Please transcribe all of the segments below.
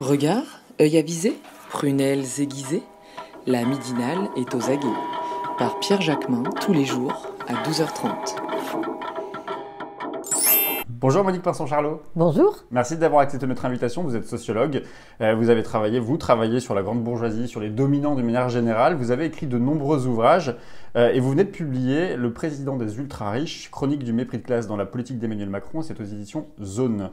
Regard, œil avisé, prunelles aiguisées, la midinale est aux aguets. Par Pierre Jacquemin, tous les jours, à 12h30. Bonjour Monique Pinson-Charlot. Bonjour. Merci d'avoir accepté notre invitation. Vous êtes sociologue. Euh, vous avez travaillé, vous travaillez sur la grande bourgeoisie, sur les dominants de manière générale. Vous avez écrit de nombreux ouvrages euh, et vous venez de publier Le président des ultra-riches, chronique du mépris de classe dans la politique d'Emmanuel Macron. C'est aux éditions Zone.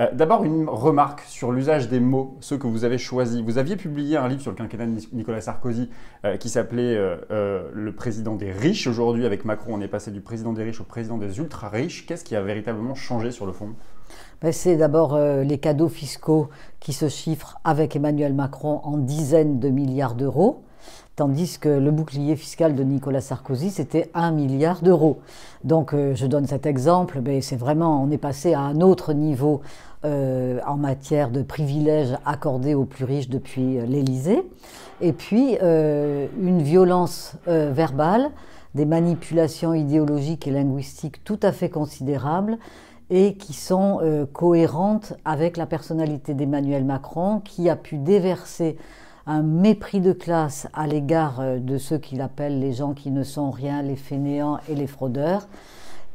Euh, d'abord, une remarque sur l'usage des mots, ceux que vous avez choisis. Vous aviez publié un livre sur le quinquennat de Nicolas Sarkozy euh, qui s'appelait euh, Le président des riches. Aujourd'hui, avec Macron, on est passé du président des riches au président des ultra-riches. Qu'est-ce qui a véritablement changé sur le fond ben, C'est d'abord les cadeaux fiscaux qui se chiffrent avec Emmanuel Macron en dizaines de milliards d'euros tandis que le bouclier fiscal de Nicolas Sarkozy, c'était un milliard d'euros. Donc je donne cet exemple, mais c'est vraiment, on est passé à un autre niveau euh, en matière de privilèges accordés aux plus riches depuis euh, l'Élysée, et puis euh, une violence verbale, des manipulations idéologiques et linguistiques tout à fait considérables et qui sont cohérentes avec la personnalité d'Emmanuel Macron qui a pu déverser un mépris de classe à l'égard de ceux qu'il appelle les gens qui ne sont rien, les fainéants et les fraudeurs.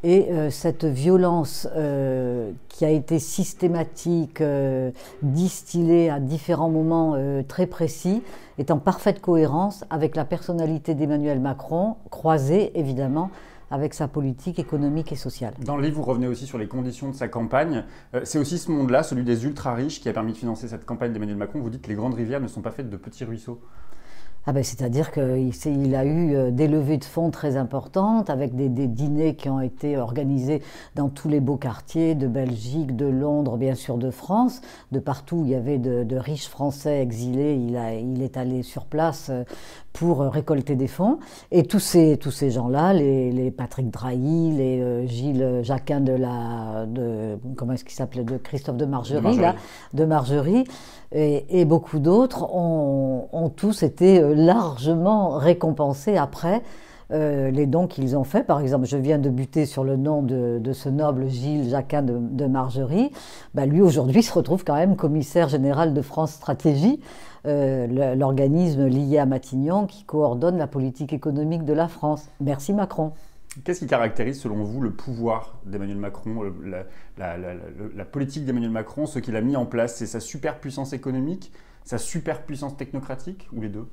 Et euh, cette violence euh, qui a été systématique, euh, distillée à différents moments très précis, est en parfaite cohérence avec la personnalité d'Emmanuel Macron, croisée évidemment avec sa politique économique et sociale. Dans le livre, vous revenez aussi sur les conditions de sa campagne. c'est aussi ce monde-là, celui des ultra-riches, qui a permis de financer cette campagne d'Emmanuel Macron. Vous dites que les grandes rivières ne sont pas faites de petits ruisseaux. Ah ben, c'est-à-dire qu'il a eu euh, des levées de fonds très importantes avec des, dîners qui ont été organisés dans tous les beaux quartiers de Belgique, de Londres, bien sûr de France. De partout, où il y avait de, riches Français exilés. Il, a, il est allé sur place euh, pour euh, récolter des fonds. Et tous ces, tous ces gens-là, les, Patrick Drahi, les Gilles Jacquin de la... De, comment est-ce qu'il s'appelait De Christophe de Margerie, de Margerie, et, beaucoup d'autres ont tous été largement récompensés après euh, les dons qu'ils ont faits. Par exemple, je viens de buter sur le nom de, ce noble Gilles Jacquin de, Margerie. Bah, lui, aujourd'hui, se retrouve quand même commissaire général de France Stratégie, euh, l'organisme lié à Matignon qui coordonne la politique économique de la France. Merci Macron. Qu'est-ce qui caractérise, selon vous, le pouvoir d'Emmanuel Macron, euh, la, la politique d'Emmanuel Macron, ce qu'il a mis en place C'est sa superpuissance économique, sa superpuissance technocratique ou les deux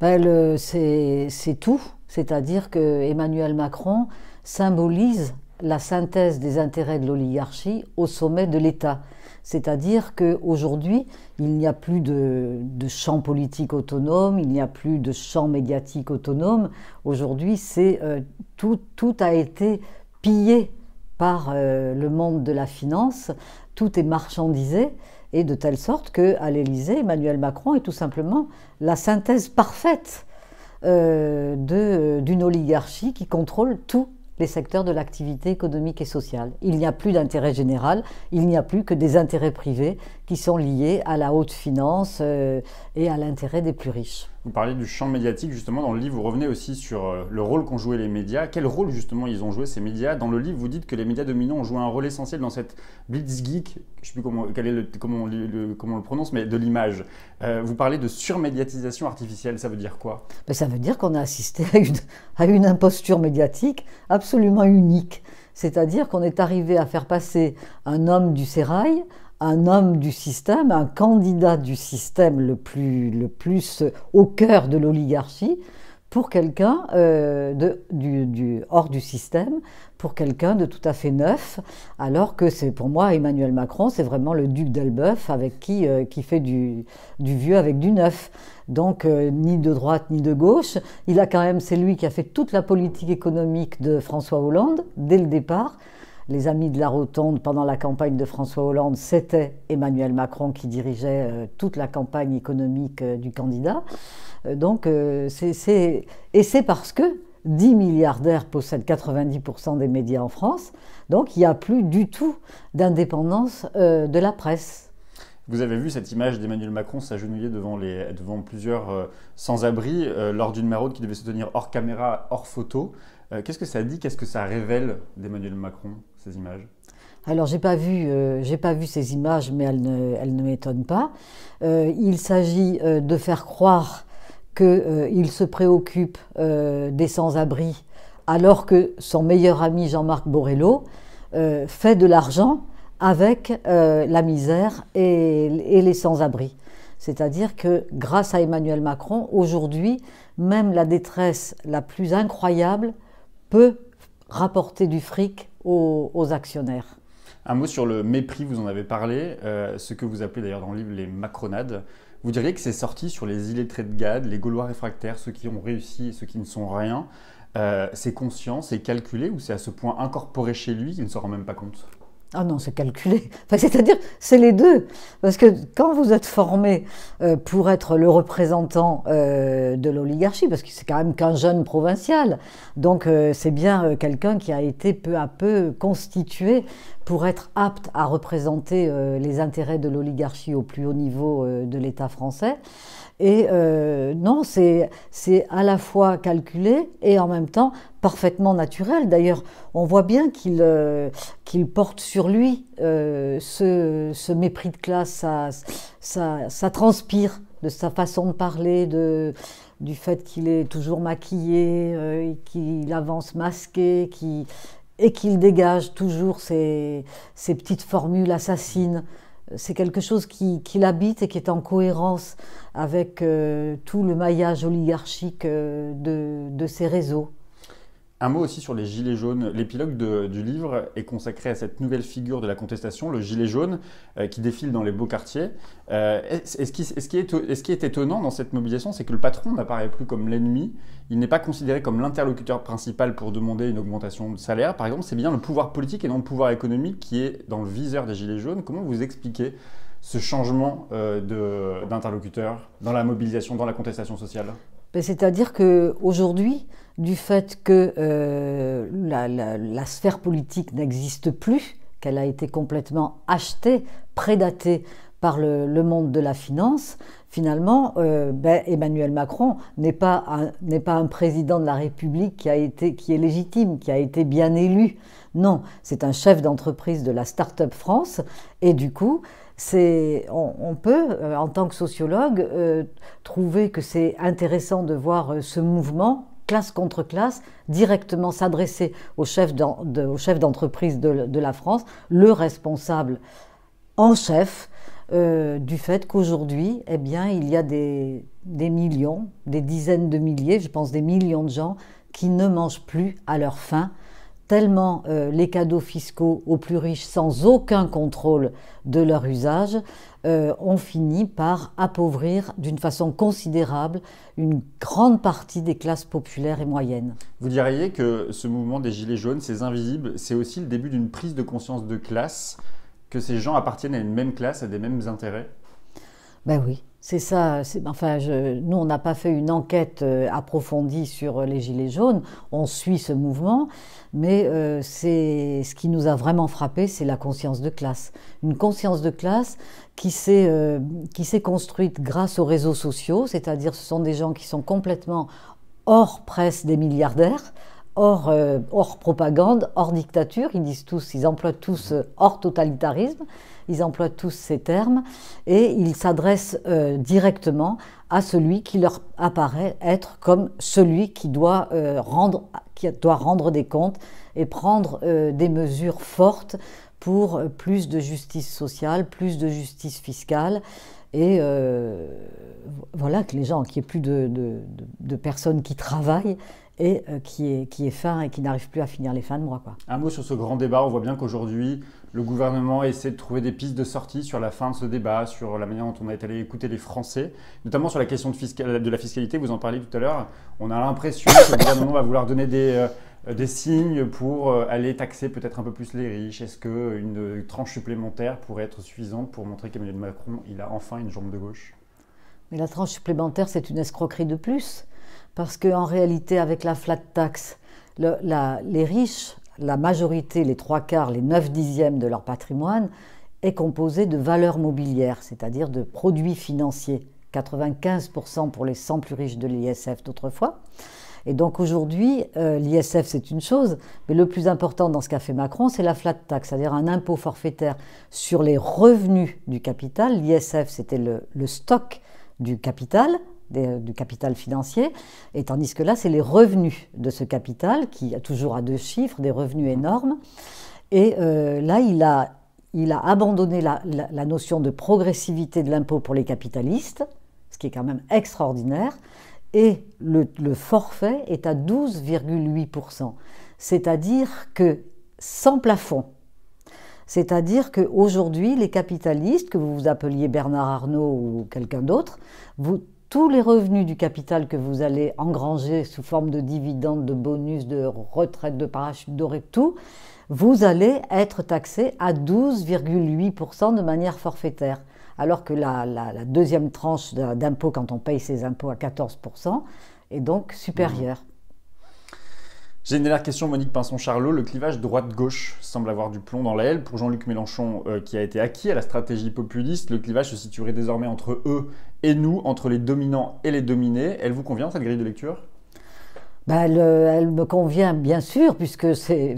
ben, c'est tout, c'est-à-dire que Emmanuel Macron symbolise la synthèse des intérêts de l'oligarchie au sommet de l'État. C'est-à-dire qu'aujourd'hui, il n'y a plus de, champ politique autonome, il n'y a plus de champ médiatique autonome. Aujourd'hui, euh, tout a été pillé par euh, le monde de la finance, tout est marchandisé et de telle sorte que à l'Élysée, Emmanuel Macron est tout simplement la synthèse parfaite euh, euh, d'une oligarchie qui contrôle tous les secteurs de l'activité économique et sociale. Il n'y a plus d'intérêt général, il n'y a plus que des intérêts privés qui sont liés à la haute finance et à l'intérêt des plus riches. Vous parliez du champ médiatique, justement, dans le livre, vous revenez aussi sur euh, le rôle qu'ont joué les médias. Quel rôle, justement, ils ont joué, ces médias Dans le livre, vous dites que les médias dominants ont joué un rôle essentiel dans cette blitzgeek, je ne sais plus comment, on, le, prononce, mais de l'image. Euh, vous parlez de surmédiatisation artificielle, ça veut dire quoi mais ben, Ça veut dire qu'on a assisté à une, à une imposture médiatique absolument unique. C'est-à-dire qu'on est arrivé à faire passer un homme du sérail un homme du système, un candidat du système le plus, le plus au cœur de l'oligarchie, pour quelqu'un euh, du, hors du système, pour quelqu'un de tout à fait neuf, alors que c'est pour moi Emmanuel Macron, c'est vraiment le duc d'Elbeuf avec qui, euh, qui fait du, du, vieux avec du neuf. Donc euh, ni de droite ni de gauche, il a quand même, c'est lui qui a fait toute la politique économique de François Hollande dès le départ les amis de la Rotonde pendant la campagne de François Hollande, c'était Emmanuel Macron qui dirigeait euh, toute la campagne économique euh, du candidat. Euh, donc, et c'est parce que 10 milliardaires possèdent 90% des médias en France, donc il n'y a plus du tout d'indépendance de la presse. Vous avez vu cette image d'Emmanuel Macron s'agenouiller devant, plusieurs sans-abri lors d'une maraude qui devait se tenir hors caméra, hors photo. Qu'est-ce que ça dit Qu'est-ce que ça révèle d'Emmanuel Macron images alors, j'ai pas vu, euh, j'ai pas vu ces images, mais elles ne, ne m'étonnent pas. Euh, il s'agit euh, de faire croire qu'il se préoccupe des sans-abri, alors que son meilleur ami Jean-Marc Borello fait de l'argent avec la misère et, et les sans-abri. C'est-à-dire que grâce à Emmanuel Macron, aujourd'hui, même la détresse la plus incroyable peut rapporter du fric aux, actionnaires. Un mot sur le mépris, vous en avez parlé, euh, ce que vous appelez d'ailleurs dans le livre les macronades. Vous diriez que c'est sorti sur les illettrés de Gade, les Gaulois réfractaires, ceux qui ont réussi et ceux qui ne sont rien. Euh, c'est conscient, c'est calculé ou c'est à ce point incorporé chez lui qu'il ne s'en rend même pas compte ah non, c'est calculé. C'est-à-dire, c'est les deux. Parce que quand vous êtes formé euh, pour être le représentant euh, de l'oligarchie, parce que c'est quand même qu'un jeune provincial, donc euh, c'est bien quelqu'un qui a été peu à peu constitué pour être apte à représenter les intérêts de l'oligarchie au plus haut niveau de l'État français. Et non, c'est à la fois calculé et en même temps parfaitement naturel. D'ailleurs, on voit bien qu'il euh, porte sur lui euh, ce, mépris de classe, ça, transpire de sa façon de parler, de, du fait qu'il est toujours maquillé, euh, qu'il avance masqué, et qu'il dégage toujours ses petites formules assassines. C'est quelque chose qui, qui l'habite et qui est en cohérence avec tout le maillage oligarchique de, de réseaux. Un mot aussi sur les Gilets jaunes. L'épilogue du livre est consacré à cette nouvelle figure de la contestation, le Gilet jaune, euh, qui défile dans les beaux quartiers. Euh, est, ce, qui, est étonnant dans cette mobilisation, c'est que le patron n'apparaît plus comme l'ennemi, il n'est pas considéré comme l'interlocuteur principal pour demander une augmentation de salaire. Par exemple, c'est bien le pouvoir politique et non le pouvoir économique qui est dans le viseur des Gilets jaunes. Comment vous expliquez ce changement euh, d'interlocuteur dans la mobilisation, dans la contestation sociale ben, c'est-à-dire qu'aujourd'hui, du fait que euh, la, sphère politique n'existe plus, qu'elle a été complètement achetée, prédatée par le, monde de la finance, finalement, euh, ben, Emmanuel Macron n'est pas, un, président de la République qui, qui est légitime, qui a été bien élu. Non, c'est un chef d'entreprise de la Start-up France et du coup, on, peut, euh, en tant que sociologue, euh, trouver que c'est intéressant de voir euh, ce mouvement classe contre classe, directement s'adresser au chef d'entreprise de, la France, le responsable en chef, du fait qu'aujourd'hui, eh bien, il y a des, millions, des dizaines de milliers, je pense des millions de gens qui ne mangent plus à leur faim tellement euh, les cadeaux fiscaux aux plus riches sans aucun contrôle de leur usage, euh, ont fini par appauvrir d'une façon considérable une grande partie des classes populaires et moyennes. Vous diriez que ce mouvement des Gilets jaunes, ces invisibles, c'est aussi le début d'une prise de conscience de classe, que ces gens appartiennent à une même classe, à des mêmes intérêts ben oui, c'est ça. Enfin, nous, on n'a pas fait une enquête euh, approfondie sur euh, les Gilets jaunes. On suit ce mouvement, mais euh, ce qui nous a vraiment frappé, c'est la conscience de classe. Une conscience de classe qui s'est construite grâce aux réseaux sociaux, c'est-à-dire ce sont des gens qui sont complètement hors presse des milliardaires hors, euh, hors, propagande, hors dictature. Ils disent tous, ils emploient tous euh, hors totalitarisme, ils emploient tous ces termes et ils s'adressent euh, directement à celui qui leur apparaît être comme celui qui doit, rendre, qui doit rendre des comptes et prendre des mesures fortes pour plus de justice sociale, plus de justice fiscale et voilà que les gens, qu'il n'y ait plus de, personnes qui travaillent et euh, qui, est, qui est fin et qui n'arrive plus à finir les fins de mois. Quoi. Un mot sur ce grand débat. On voit bien qu'aujourd'hui, le gouvernement essaie de trouver des pistes de sortie sur la fin de ce débat, sur la manière dont on est allé écouter les Français, notamment sur la question de, la fiscalité. Vous en parliez tout à l'heure. On a l'impression que le gouvernement va vouloir donner des, euh, des signes pour euh, aller taxer peut-être un peu plus les riches. Est-ce qu'une tranche supplémentaire pourrait être suffisante pour montrer qu'Emmanuel Macron, il a enfin une jambe de gauche mais la tranche supplémentaire, c'est une escroquerie de plus. Parce qu'en réalité, avec la flat tax, les riches, la majorité, les trois quarts, les neuf dixièmes de leur patrimoine, est composé de valeurs mobilières, c'est-à-dire de produits financiers. 95% pour les 100 plus riches de l'ISF d'autrefois. Et donc aujourd'hui, euh, l'ISF c'est une chose, mais le plus important dans ce qu'a fait Macron, c'est la flat tax, c'est-à-dire un impôt forfaitaire sur les revenus du capital. L'ISF c'était le, stock du capital euh, du capital financier, et tandis que là, c'est les revenus de ce capital, qui a toujours à deux chiffres, des revenus énormes. Et euh, là, il a, il a abandonné la, la, notion de progressivité de l'impôt pour les capitalistes, ce qui est quand même extraordinaire, et le, le forfait est à 12,8%, c'est-à-dire que sans plafond. C'est-à-dire qu'aujourd'hui, les capitalistes, que vous vous appeliez Bernard Arnault ou quelqu'un d'autre, vous tous les revenus du capital que vous allez engranger sous forme de dividendes, de bonus, de retraite, de parachute doré, tout, vous allez être taxé à 12,8% de manière forfaitaire. Alors que la, deuxième tranche d'impôt, quand on paye ses impôts à 14%, est donc supérieure. Mmh. J'ai une dernière question, Monique Pinson-Charlot. Le clivage droite-gauche semble avoir du plomb dans l'aile. Pour Jean-Luc Mélenchon, euh, qui a été acquis à la stratégie populiste, le clivage se situerait désormais entre eux et nous, entre les dominants et les dominés. Elle vous convient, cette grille de lecture bah, elle me convient bien sûr, puisque c'est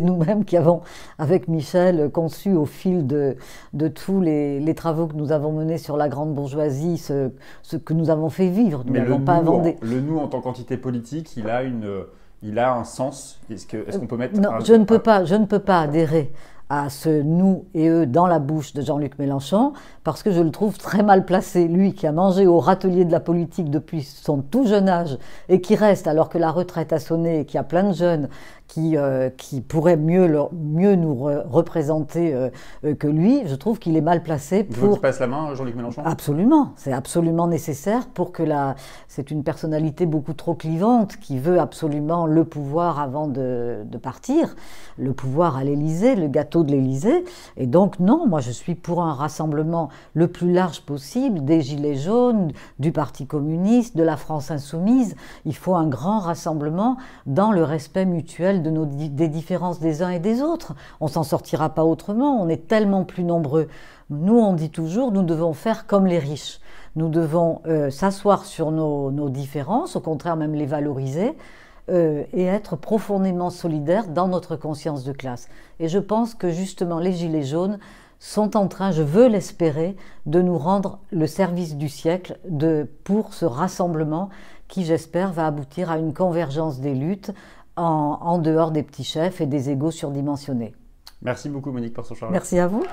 nous-mêmes qui avons, avec Michel, conçu au fil de, de tous les, travaux que nous avons menés sur la grande bourgeoisie, ce, que nous avons fait vivre. Nous Mais pas inventé. le nous, en tant qu'entité politique, il a une il a un sens Est-ce qu'on peut mettre Non, je ne peux pas, je ne peux pas adhérer à ce nous et eux dans la bouche de Jean-Luc Mélenchon, parce que je le trouve très mal placé, lui qui a mangé au râtelier de la politique depuis son tout jeune âge et qui reste, alors que la retraite a sonné et qu'il y a plein de jeunes qui, euh, qui pourrait mieux, mieux nous représenter euh, euh, que lui, je trouve qu'il est mal placé pour... Vous voulez passe la main, Jean-Luc Mélenchon Absolument, c'est absolument nécessaire pour que la... C'est une personnalité beaucoup trop clivante qui veut absolument le pouvoir avant de, de partir, le pouvoir à l'Élysée, le gâteau de l'Élysée. Et donc non, moi je suis pour un rassemblement le plus large possible des Gilets jaunes, du Parti communiste, de la France insoumise. Il faut un grand rassemblement dans le respect mutuel des différences des uns et des autres. On s'en sortira pas autrement, on est tellement plus nombreux. Nous, on dit toujours, nous devons faire comme les riches. Nous devons euh, s'asseoir sur nos, différences, au contraire même les valoriser, euh, et être profondément solidaires dans notre conscience de classe. Et je pense que justement les Gilets jaunes sont en train, je veux l'espérer, de nous rendre le service du siècle de, pour ce rassemblement qui, j'espère, va aboutir à une convergence des luttes en, dehors des petits chefs et des égaux surdimensionnés. Merci beaucoup Monique pour son Merci à vous.